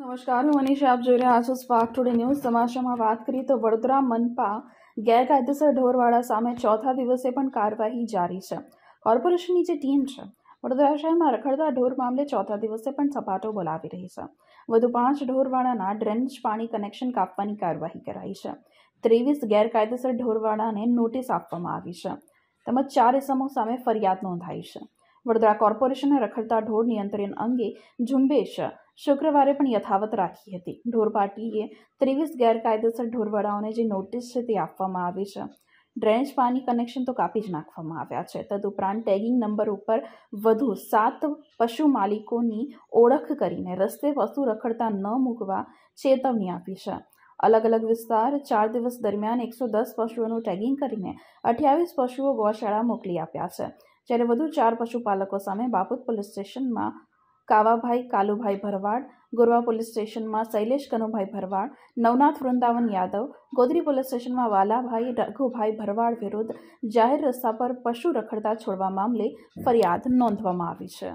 નમસ્કાર હું મનીષા આપ જોઈ રહ્યા છો સ્પાર્ક ટુડે ન્યૂઝ સમાચારમાં વાત કરીએ તો વડોદરા મનપા ગેરકાયદેસર ઢોરવાળા સામે ચોથા દિવસે પણ કાર્યવાહી જારી છે કોર્પોરેશનની જે ટીમ છે વડોદરા શહેરમાં રખડતા ઢોર મામલે ચોથા દિવસે પણ સપાટો બોલાવી રહી છે વધુ પાંચ ઢોરવાળાના ડ્રેનેજ પાણી કનેક્શન કાપવાની કાર્યવાહી કરાઈ છે ત્રેવીસ ગેરકાયદેસર ઢોરવાળાને નોટિસ આપવામાં આવી છે તેમજ ચાર ઇસમો સામે ફરિયાદ નોંધાઈ છે વડોદરા કોર્પોરેશને રખડતા ઢોર નિયંત્રણ અંગે ઝુંબેશ શુક્રવારે પણ યથાવત રાખી હતી ઢોર પાર્ટીએ ત્રેવીસ ગેરકાયદેસર ઢોરવાળાઓને જે નોટિસ છે તે આપવામાં આવી છે ડ્રેનેજ પાણી કનેક્શન તો કાપી જ નાખવામાં આવ્યા છે તદુપરાંત ટેગિંગ નંબર ઉપર વધુ સાત પશુ માલિકોની ઓળખ કરીને રસ્તે વસ્તુ રખડતા ન મૂકવા ચેતવણી આપી છે અલગ અલગ વિસ્તાર ચાર દિવસ દરમિયાન એકસો દસ પશુઓનું ટેગિંગ કરીને અઠ્યાવીસ પશુઓ ગૌશાળા મોકલી આપ્યા છે જ્યારે વધુ ચાર પશુપાલકો સામે બાપુત પોલીસ સ્ટેશનમાં કાવાભાઈ કાલુભાઈ ભરવાડ ગોરવા પોલીસ સ્ટેશનમાં શૈલેષ કનુભાઈ ભરવાડ નવનાથ વૃંદાવન યાદવ ગોદરી પોલીસ સ્ટેશનમાં વાલાભાઈ રઘુભાઈ ભરવાડ વિરુદ્ધ જાહેર રસ્તા પર પશુ રખડતા છોડવા મામલે ફરિયાદ નોંધવામાં આવી છે